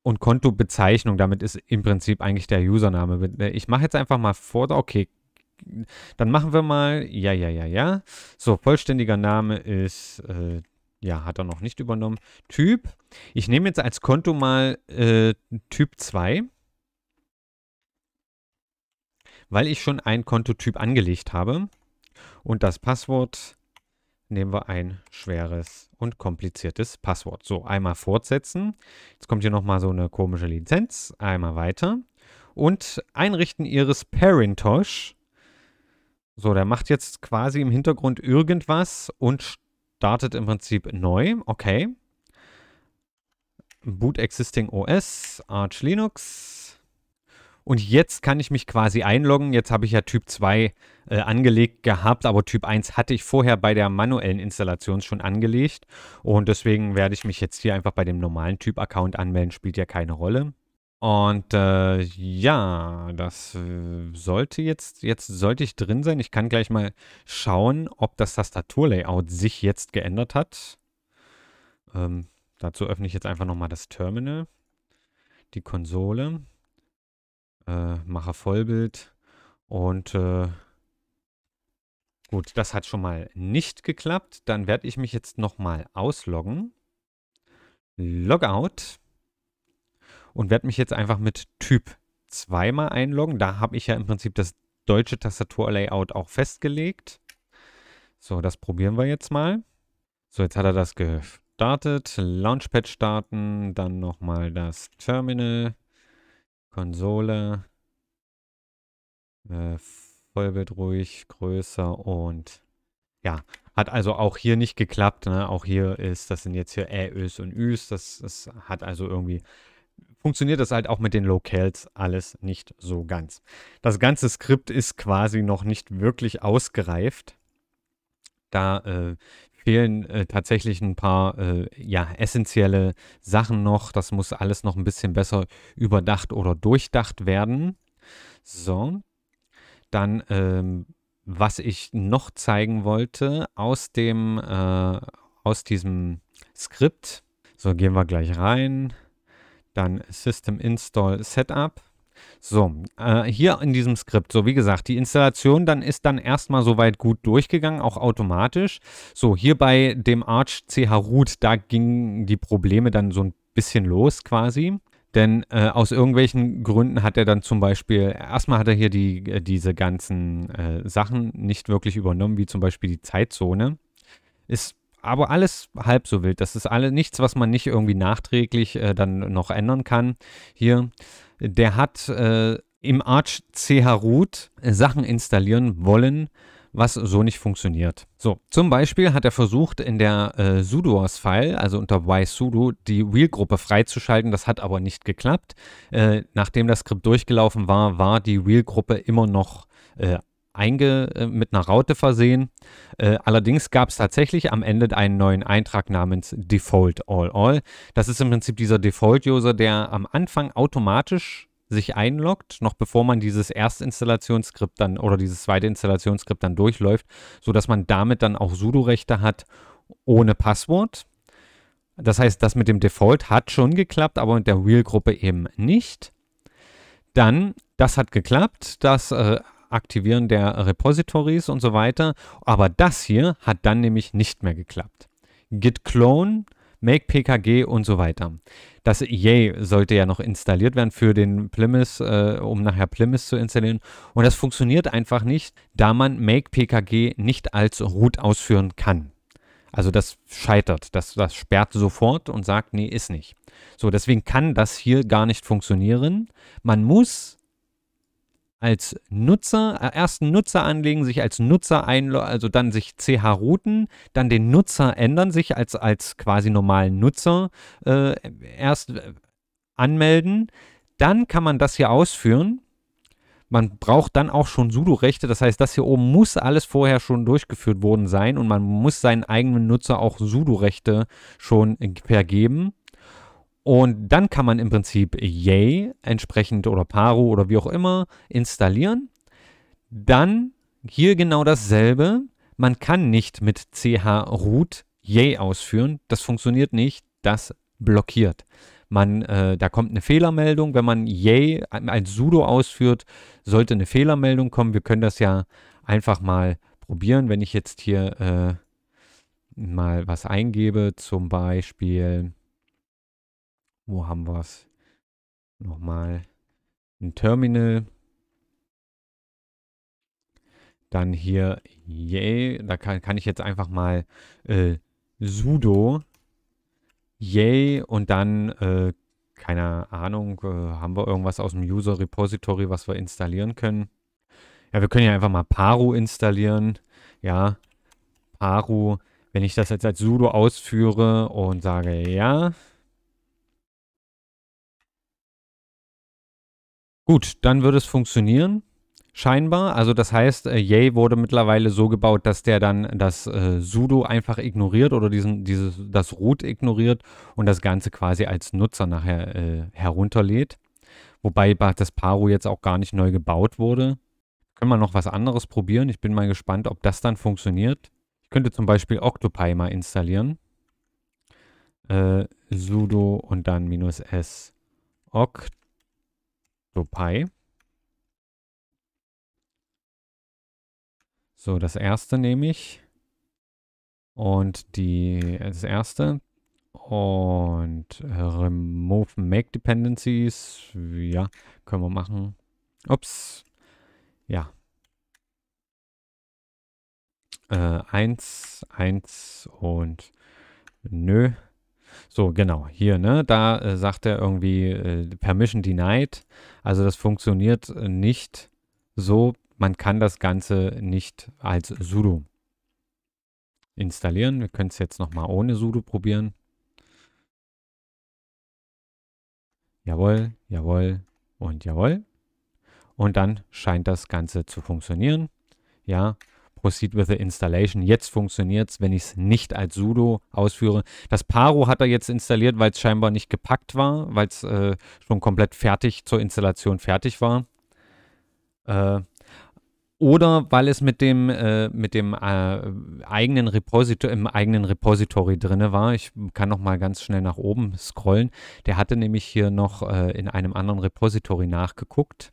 Speaker 1: und Kontobezeichnung. Damit ist im Prinzip eigentlich der Username. Ich mache jetzt einfach mal vor. Okay, dann machen wir mal, ja, ja, ja, ja. So, vollständiger Name ist, äh, ja, hat er noch nicht übernommen. Typ, ich nehme jetzt als Konto mal äh, Typ 2, weil ich schon ein Kontotyp angelegt habe. Und das Passwort nehmen wir ein schweres und kompliziertes Passwort. So, einmal fortsetzen. Jetzt kommt hier nochmal so eine komische Lizenz. Einmal weiter. Und einrichten Ihres Parentosh. So, der macht jetzt quasi im Hintergrund irgendwas und startet im Prinzip neu. Okay. Boot Existing OS, Arch Linux. Und jetzt kann ich mich quasi einloggen. Jetzt habe ich ja Typ 2 äh, angelegt gehabt, aber Typ 1 hatte ich vorher bei der manuellen Installation schon angelegt. Und deswegen werde ich mich jetzt hier einfach bei dem normalen Typ-Account anmelden. Spielt ja keine Rolle. Und äh, ja, das äh, sollte jetzt, jetzt sollte ich drin sein. Ich kann gleich mal schauen, ob das Tastaturlayout sich jetzt geändert hat. Ähm, dazu öffne ich jetzt einfach nochmal das Terminal, die Konsole, äh, mache Vollbild und äh, gut, das hat schon mal nicht geklappt. Dann werde ich mich jetzt nochmal ausloggen. Logout und werde mich jetzt einfach mit Typ 2 mal einloggen. Da habe ich ja im Prinzip das deutsche Tastaturlayout auch festgelegt. So, das probieren wir jetzt mal. So, jetzt hat er das gestartet. Launchpad starten, dann nochmal das Terminal, Konsole, äh, Vollbild ruhig, größer und ja, hat also auch hier nicht geklappt. Ne? Auch hier ist, das sind jetzt hier Ä, Ös und Üs. Das, das hat also irgendwie funktioniert das halt auch mit den Locales alles nicht so ganz. Das ganze Skript ist quasi noch nicht wirklich ausgereift. Da äh, fehlen äh, tatsächlich ein paar äh, ja, essentielle Sachen noch. Das muss alles noch ein bisschen besser überdacht oder durchdacht werden. So, dann, ähm, was ich noch zeigen wollte aus dem, äh, aus diesem Skript. So, gehen wir gleich rein. Dann System Install Setup. So, äh, hier in diesem Skript, so wie gesagt, die Installation dann ist dann erstmal soweit gut durchgegangen, auch automatisch. So, hier bei dem Arch CH Root, da gingen die Probleme dann so ein bisschen los quasi. Denn äh, aus irgendwelchen Gründen hat er dann zum Beispiel, erstmal hat er hier die, äh, diese ganzen äh, Sachen nicht wirklich übernommen, wie zum Beispiel die Zeitzone. Ist aber alles halb so wild. Das ist alles nichts, was man nicht irgendwie nachträglich äh, dann noch ändern kann. Hier, der hat äh, im Arch CH Root Sachen installieren wollen, was so nicht funktioniert. So, zum Beispiel hat er versucht, in der äh, sudoers-File, also unter ysudo, die Wheel-Gruppe freizuschalten. Das hat aber nicht geklappt. Äh, nachdem das Skript durchgelaufen war, war die Wheel-Gruppe immer noch äh, einge, äh, mit einer Raute versehen. Äh, allerdings gab es tatsächlich am Ende einen neuen Eintrag namens Default All All. Das ist im Prinzip dieser Default-User, der am Anfang automatisch sich einloggt, noch bevor man dieses Erstinstallationsskript dann oder dieses zweite Installationsskript dann durchläuft, sodass man damit dann auch Sudo-Rechte hat ohne Passwort. Das heißt, das mit dem Default hat schon geklappt, aber mit der real gruppe eben nicht. Dann, das hat geklappt, das äh, Aktivieren der Repositories und so weiter. Aber das hier hat dann nämlich nicht mehr geklappt. Git Clone, Make PKG und so weiter. Das Yay sollte ja noch installiert werden für den Plymouth, äh, um nachher Plymouth zu installieren. Und das funktioniert einfach nicht, da man Make PKG nicht als Root ausführen kann. Also das scheitert, das, das sperrt sofort und sagt, nee, ist nicht. So, deswegen kann das hier gar nicht funktionieren. Man muss als Nutzer, äh, ersten Nutzer anlegen, sich als Nutzer einloggen, also dann sich CH routen, dann den Nutzer ändern, sich als, als quasi normalen Nutzer äh, erst äh, anmelden. Dann kann man das hier ausführen. Man braucht dann auch schon Sudo-Rechte, das heißt, das hier oben muss alles vorher schon durchgeführt worden sein und man muss seinen eigenen Nutzer auch Sudo-Rechte schon vergeben. Und dann kann man im Prinzip Yay entsprechend oder Paro oder wie auch immer installieren. Dann hier genau dasselbe. Man kann nicht mit chroot Yay ausführen. Das funktioniert nicht. Das blockiert. Man, äh, da kommt eine Fehlermeldung. Wenn man Yay als Sudo ausführt, sollte eine Fehlermeldung kommen. Wir können das ja einfach mal probieren. Wenn ich jetzt hier äh, mal was eingebe, zum Beispiel wo haben wir es? Nochmal ein Terminal. Dann hier, yay, da kann, kann, ich jetzt einfach mal äh, sudo, yay, und dann, äh, keine Ahnung, äh, haben wir irgendwas aus dem User Repository, was wir installieren können. Ja, wir können ja einfach mal paru installieren. Ja, paru, wenn ich das jetzt als sudo ausführe und sage, ja, Gut, dann würde es funktionieren. Scheinbar. Also das heißt, äh, Yay wurde mittlerweile so gebaut, dass der dann das äh, Sudo einfach ignoriert oder diesen, dieses, das Root ignoriert und das Ganze quasi als Nutzer nachher äh, herunterlädt. Wobei das Paro jetzt auch gar nicht neu gebaut wurde. Können wir noch was anderes probieren? Ich bin mal gespannt, ob das dann funktioniert. Ich könnte zum Beispiel Octopi mal installieren. Äh, sudo und dann minus s oct so, Pi. So, das erste nehme ich. Und die, das erste. Und Remove Make Dependencies. Ja, können wir machen. Ups. Ja. Äh, eins, eins und nö. So, genau, hier, ne? Da äh, sagt er irgendwie äh, Permission denied. Also das funktioniert äh, nicht so. Man kann das Ganze nicht als sudo installieren. Wir können es jetzt nochmal ohne sudo probieren. Jawohl, jawohl und jawohl. Und dann scheint das Ganze zu funktionieren. Ja, Proceed with the Installation. Jetzt funktioniert es, wenn ich es nicht als sudo ausführe. Das Paro hat er jetzt installiert, weil es scheinbar nicht gepackt war, weil es äh, schon komplett fertig zur Installation fertig war. Äh, oder weil es mit dem, äh, mit dem äh, eigenen Repository, im eigenen Repository drin war. Ich kann noch mal ganz schnell nach oben scrollen. Der hatte nämlich hier noch äh, in einem anderen Repository nachgeguckt.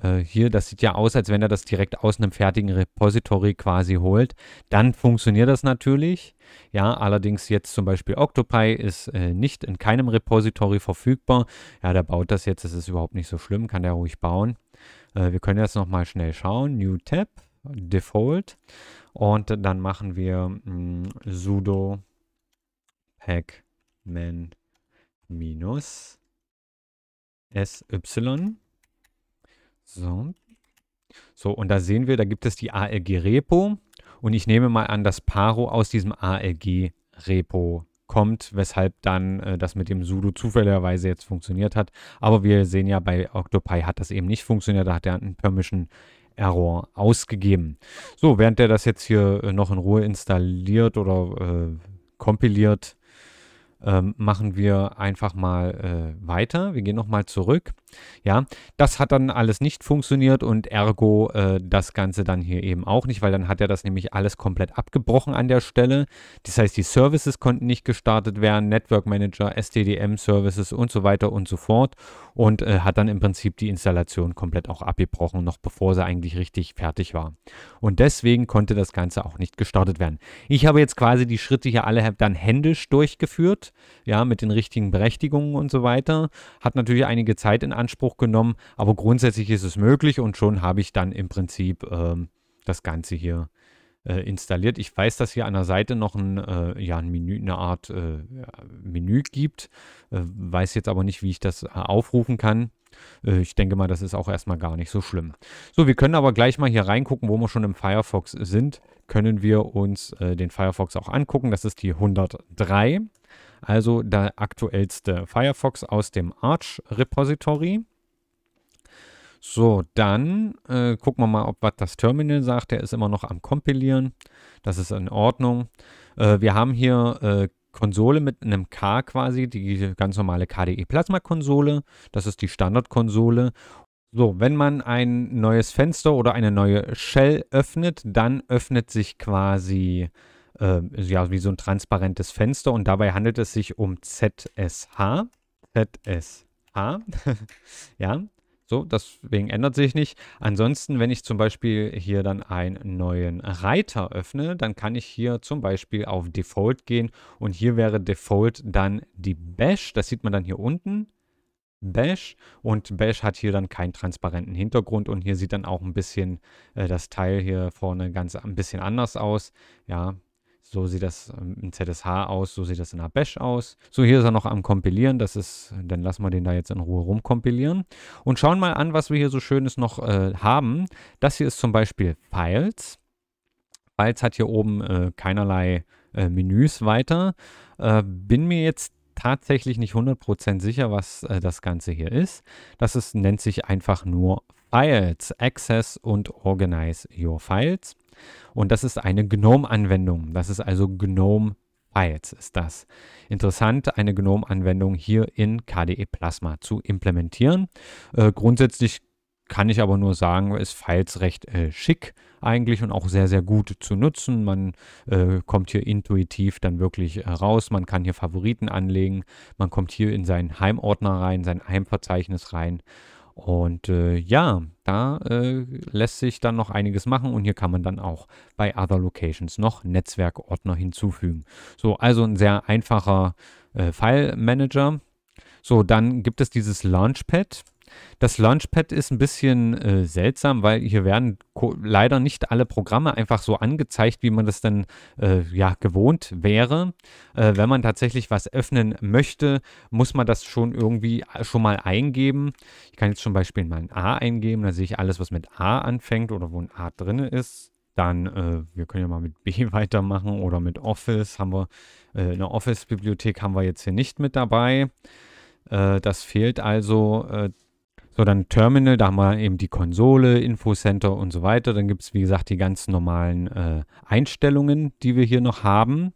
Speaker 1: Äh, hier, das sieht ja aus, als wenn er das direkt aus einem fertigen Repository quasi holt. Dann funktioniert das natürlich. Ja, allerdings jetzt zum Beispiel Octopi ist äh, nicht in keinem Repository verfügbar. Ja, der baut das jetzt, das ist überhaupt nicht so schlimm, kann der ruhig bauen. Äh, wir können jetzt nochmal schnell schauen. New Tab, Default. Und dann machen wir mh, hm, sudo pacman sy so. So, und da sehen wir, da gibt es die ALG-Repo. Und ich nehme mal an, dass Paro aus diesem ALG-Repo kommt, weshalb dann äh, das mit dem Sudo zufälligerweise jetzt funktioniert hat. Aber wir sehen ja, bei Octopi hat das eben nicht funktioniert. Da hat er einen Permission Error ausgegeben. So, während er das jetzt hier äh, noch in Ruhe installiert oder äh, kompiliert, ähm, machen wir einfach mal äh, weiter. Wir gehen nochmal zurück ja, das hat dann alles nicht funktioniert und ergo äh, das Ganze dann hier eben auch nicht, weil dann hat er das nämlich alles komplett abgebrochen an der Stelle. Das heißt, die Services konnten nicht gestartet werden, Network Manager, STDM Services und so weiter und so fort und äh, hat dann im Prinzip die Installation komplett auch abgebrochen, noch bevor sie eigentlich richtig fertig war. Und deswegen konnte das Ganze auch nicht gestartet werden. Ich habe jetzt quasi die Schritte hier alle dann händisch durchgeführt, ja, mit den richtigen Berechtigungen und so weiter. Hat natürlich einige Zeit in Anspruch genommen. Aber grundsätzlich ist es möglich und schon habe ich dann im Prinzip ähm, das Ganze hier äh, installiert. Ich weiß, dass hier an der Seite noch ein, äh, ja, ein Menü, eine Art äh, Menü gibt. Äh, weiß jetzt aber nicht, wie ich das äh, aufrufen kann. Ich denke mal, das ist auch erstmal gar nicht so schlimm. So, wir können aber gleich mal hier reingucken, wo wir schon im Firefox sind. Können wir uns äh, den Firefox auch angucken. Das ist die 103. Also der aktuellste Firefox aus dem Arch-Repository. So, dann äh, gucken wir mal, ob was das Terminal sagt. Der ist immer noch am Kompilieren. Das ist in Ordnung. Äh, wir haben hier äh, Konsole mit einem K quasi, die ganz normale KDE Plasma Konsole. Das ist die Standardkonsole. So, wenn man ein neues Fenster oder eine neue Shell öffnet, dann öffnet sich quasi äh, ja, wie so ein transparentes Fenster und dabei handelt es sich um ZSH. ZSH. ja, so, deswegen ändert sich nicht. Ansonsten, wenn ich zum Beispiel hier dann einen neuen Reiter öffne, dann kann ich hier zum Beispiel auf Default gehen und hier wäre Default dann die Bash. Das sieht man dann hier unten. Bash und Bash hat hier dann keinen transparenten Hintergrund und hier sieht dann auch ein bisschen äh, das Teil hier vorne ganz ein bisschen anders aus. Ja, so sieht das ähm, in ZSH aus, so sieht das in Abash aus. So, hier ist er noch am Kompilieren, das ist, dann lassen wir den da jetzt in Ruhe rumkompilieren. Und schauen mal an, was wir hier so Schönes noch äh, haben. Das hier ist zum Beispiel Files. Files hat hier oben äh, keinerlei äh, Menüs weiter. Äh, bin mir jetzt tatsächlich nicht 100% sicher, was äh, das Ganze hier ist. Das ist, nennt sich einfach nur Files, Access und Organize Your Files. Und das ist eine GNOME-Anwendung. Das ist also GNOME Files ist das. Interessant, eine GNOME-Anwendung hier in KDE Plasma zu implementieren. Äh, grundsätzlich kann ich aber nur sagen, ist Files recht äh, schick eigentlich und auch sehr, sehr gut zu nutzen. Man äh, kommt hier intuitiv dann wirklich äh, raus. Man kann hier Favoriten anlegen. Man kommt hier in seinen Heimordner rein, sein Heimverzeichnis rein und äh, ja, da äh, lässt sich dann noch einiges machen und hier kann man dann auch bei Other Locations noch Netzwerkordner hinzufügen. So, also ein sehr einfacher äh, File Manager. So, dann gibt es dieses Launchpad. Das Launchpad ist ein bisschen äh, seltsam, weil hier werden leider nicht alle Programme einfach so angezeigt, wie man das dann äh, ja gewohnt wäre. Äh, wenn man tatsächlich was öffnen möchte, muss man das schon irgendwie äh, schon mal eingeben. Ich kann jetzt zum Beispiel mal ein A eingeben, da sehe ich alles, was mit A anfängt oder wo ein A drin ist. Dann, äh, wir können ja mal mit B weitermachen oder mit Office. Haben wir äh, eine Office-Bibliothek haben wir jetzt hier nicht mit dabei. Äh, das fehlt also. Äh, so, dann Terminal, da haben wir eben die Konsole, Infocenter und so weiter. Dann gibt es, wie gesagt, die ganz normalen äh, Einstellungen, die wir hier noch haben.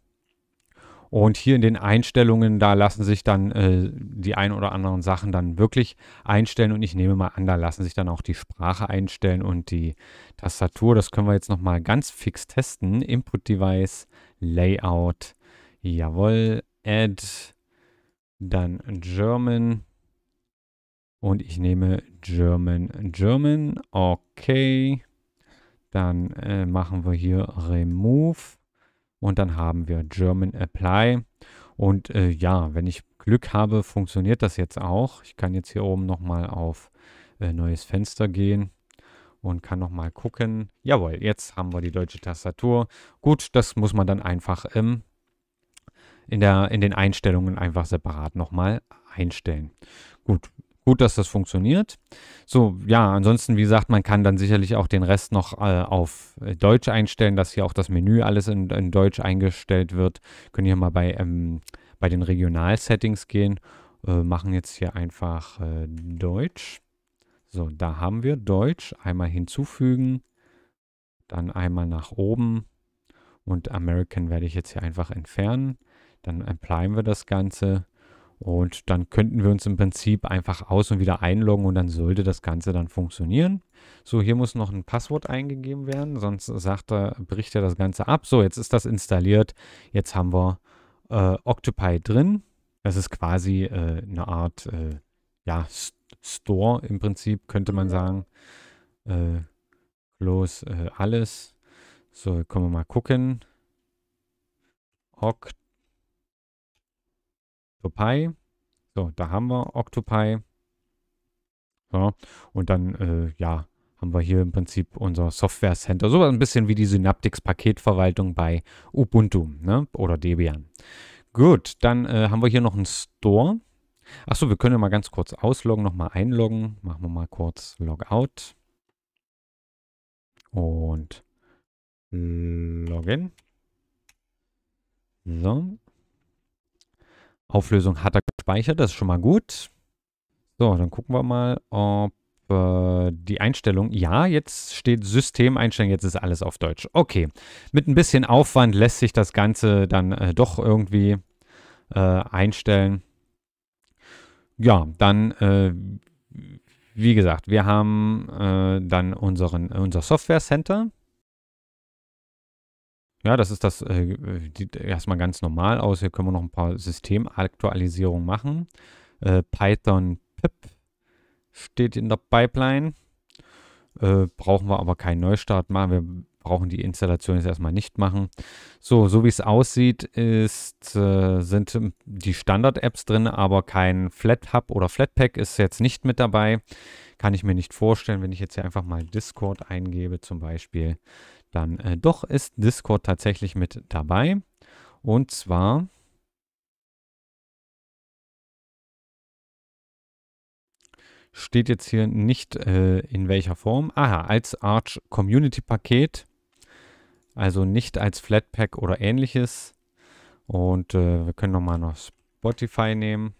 Speaker 1: Und hier in den Einstellungen, da lassen sich dann äh, die ein oder anderen Sachen dann wirklich einstellen. Und ich nehme mal an, da lassen sich dann auch die Sprache einstellen und die Tastatur. Das können wir jetzt nochmal ganz fix testen. Input Device, Layout, jawohl, Add, dann German. Und ich nehme German, German. Okay. Dann äh, machen wir hier Remove. Und dann haben wir German Apply. Und äh, ja, wenn ich Glück habe, funktioniert das jetzt auch. Ich kann jetzt hier oben nochmal auf äh, neues Fenster gehen und kann nochmal gucken. Jawohl, jetzt haben wir die deutsche Tastatur. Gut, das muss man dann einfach ähm, in, der, in den Einstellungen einfach separat nochmal einstellen. Gut, gut, dass das funktioniert. So, ja, ansonsten, wie gesagt, man kann dann sicherlich auch den Rest noch äh, auf äh, Deutsch einstellen, dass hier auch das Menü alles in, in Deutsch eingestellt wird. Können hier mal bei, ähm, bei den Regional-Settings gehen. Äh, machen jetzt hier einfach äh, Deutsch. So, da haben wir Deutsch. Einmal hinzufügen. Dann einmal nach oben. Und American werde ich jetzt hier einfach entfernen. Dann applyen wir das Ganze. Und dann könnten wir uns im Prinzip einfach aus und wieder einloggen und dann sollte das Ganze dann funktionieren. So, hier muss noch ein Passwort eingegeben werden, sonst sagt er, bricht er das Ganze ab. So, jetzt ist das installiert. Jetzt haben wir äh, Octopi drin. Das ist quasi äh, eine Art äh, ja, Store im Prinzip, könnte man mhm. sagen. Äh, close äh, alles. So, können wir mal gucken. Octopi. Octopi. So, da haben wir Octopi. So, und dann, äh, ja, haben wir hier im Prinzip unser Software Center. So ein bisschen wie die Synaptics-Paketverwaltung bei Ubuntu ne? oder Debian. Gut, dann äh, haben wir hier noch einen Store. Achso, wir können ja mal ganz kurz ausloggen, nochmal einloggen. Machen wir mal kurz Logout. Und Login. So, Auflösung hat er gespeichert, das ist schon mal gut. So, dann gucken wir mal, ob äh, die Einstellung, ja, jetzt steht Systemeinstellung, jetzt ist alles auf Deutsch. Okay, mit ein bisschen Aufwand lässt sich das Ganze dann äh, doch irgendwie äh, einstellen. Ja, dann, äh, wie gesagt, wir haben äh, dann unseren, unser Software Center. Ja, das ist das äh, erstmal ganz normal aus. Hier können wir noch ein paar Systemaktualisierungen machen. Äh, Python pip steht in der Pipeline. Äh, brauchen wir aber keinen Neustart machen. Wir brauchen die Installation jetzt erstmal nicht machen. So, so wie es aussieht, ist, äh, sind die Standard-Apps drin, aber kein FlatHub oder Flatpak ist jetzt nicht mit dabei. Kann ich mir nicht vorstellen, wenn ich jetzt hier einfach mal Discord eingebe zum Beispiel, dann äh, doch ist Discord tatsächlich mit dabei. Und zwar steht jetzt hier nicht äh, in welcher Form. Aha, als Arch Community Paket also nicht als Flatpak oder ähnliches. Und äh, wir können nochmal noch Spotify nehmen.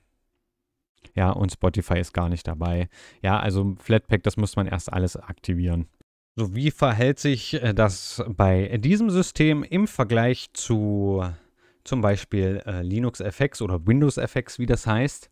Speaker 1: Ja, und Spotify ist gar nicht dabei. Ja, also Flatpak, das muss man erst alles aktivieren. So, wie verhält sich äh, das bei diesem System im Vergleich zu zum Beispiel äh, Linux FX oder Windows FX, wie das heißt?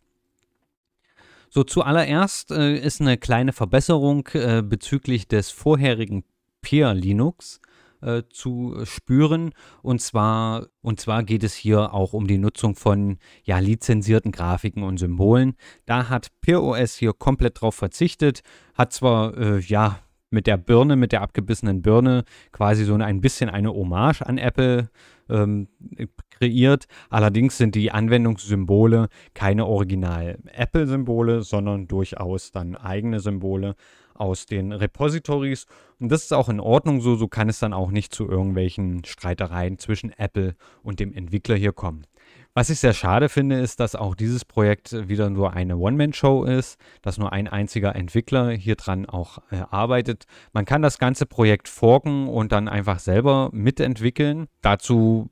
Speaker 1: So, zuallererst äh, ist eine kleine Verbesserung äh, bezüglich des vorherigen Peer Linux äh, zu spüren. Und zwar, und zwar geht es hier auch um die Nutzung von ja, lizenzierten Grafiken und Symbolen. Da hat POS hier komplett drauf verzichtet, hat zwar äh, ja mit der Birne, mit der abgebissenen Birne quasi so ein bisschen eine Hommage an Apple ähm, kreiert. Allerdings sind die Anwendungssymbole keine original Apple-Symbole, sondern durchaus dann eigene Symbole aus den Repositories. Und das ist auch in Ordnung so, so kann es dann auch nicht zu irgendwelchen Streitereien zwischen Apple und dem Entwickler hier kommen. Was ich sehr schade finde, ist, dass auch dieses Projekt wieder nur eine One-Man-Show ist, dass nur ein einziger Entwickler hier dran auch äh, arbeitet. Man kann das ganze Projekt forken und dann einfach selber mitentwickeln. Dazu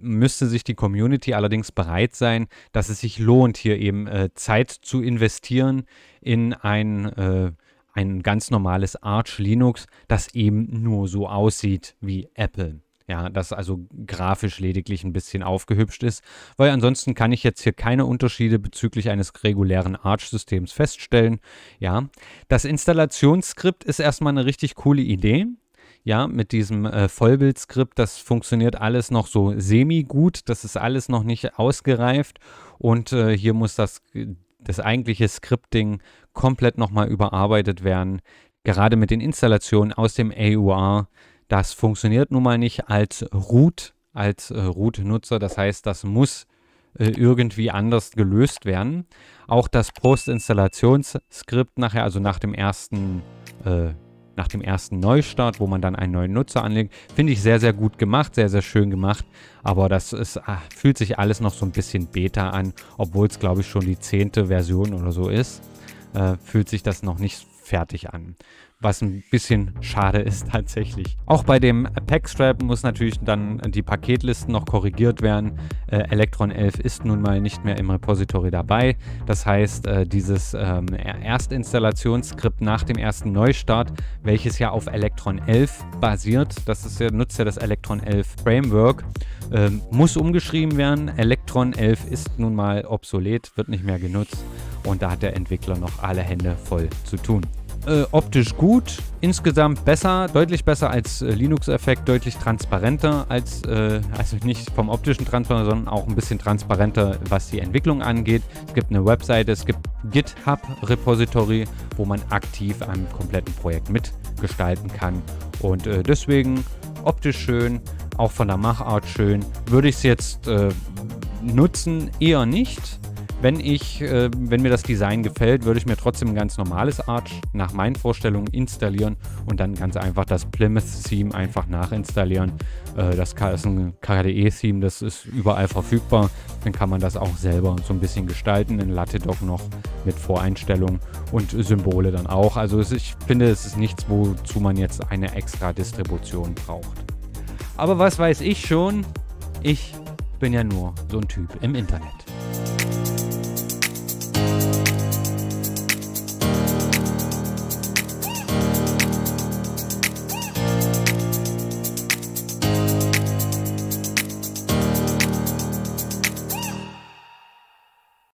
Speaker 1: müsste sich die Community allerdings bereit sein, dass es sich lohnt, hier eben äh, Zeit zu investieren in ein äh, ein ganz normales Arch Linux, das eben nur so aussieht wie Apple. Ja, das also grafisch lediglich ein bisschen aufgehübscht ist, weil ansonsten kann ich jetzt hier keine Unterschiede bezüglich eines regulären Arch-Systems feststellen. Ja, das Installationsskript ist erstmal eine richtig coole Idee. Ja, mit diesem äh, Vollbildskript, das funktioniert alles noch so semi-gut, das ist alles noch nicht ausgereift und äh, hier muss das das eigentliche Scripting komplett nochmal überarbeitet werden. Gerade mit den Installationen aus dem AUR, das funktioniert nun mal nicht als Root, als äh, Root-Nutzer. Das heißt, das muss äh, irgendwie anders gelöst werden. Auch das Post-Installations-Skript nachher, also nach dem ersten äh, nach dem ersten Neustart, wo man dann einen neuen Nutzer anlegt. Finde ich sehr, sehr gut gemacht, sehr, sehr schön gemacht. Aber das ist, ach, fühlt sich alles noch so ein bisschen Beta an, obwohl es, glaube ich, schon die zehnte Version oder so ist. Äh, fühlt sich das noch nicht fertig an was ein bisschen schade ist tatsächlich. Auch bei dem Packstrap muss natürlich dann die Paketlisten noch korrigiert werden. Äh, Electron 11 ist nun mal nicht mehr im Repository dabei. Das heißt, äh, dieses ähm, Erstinstallationsskript nach dem ersten Neustart, welches ja auf Electron 11 basiert, das ist ja, nutzt ja das Electron 11 Framework, äh, muss umgeschrieben werden. Electron 11 ist nun mal obsolet, wird nicht mehr genutzt und da hat der Entwickler noch alle Hände voll zu tun äh, optisch gut, insgesamt besser, deutlich besser als äh, Linux effekt deutlich transparenter als, äh, also nicht vom optischen transparenter, sondern auch ein bisschen transparenter, was die Entwicklung angeht. Es gibt eine Webseite, es gibt GitHub Repository, wo man aktiv am kompletten Projekt mitgestalten kann und äh, deswegen optisch schön, auch von der Machart schön. Würde ich es jetzt äh, nutzen? Eher nicht wenn ich, äh, wenn mir das Design gefällt, würde ich mir trotzdem ein ganz normales Arch nach meinen Vorstellungen installieren und dann ganz einfach das Plymouth-Theme einfach nachinstallieren. Äh, das ist ein KDE-Theme, das ist überall verfügbar. Dann kann man das auch selber so ein bisschen gestalten, in Latte Dock noch mit Voreinstellungen und Symbole dann auch. Also es, ich finde, es ist nichts, wozu man jetzt eine extra Distribution braucht. Aber was weiß ich schon? Ich bin ja nur so ein Typ im Internet.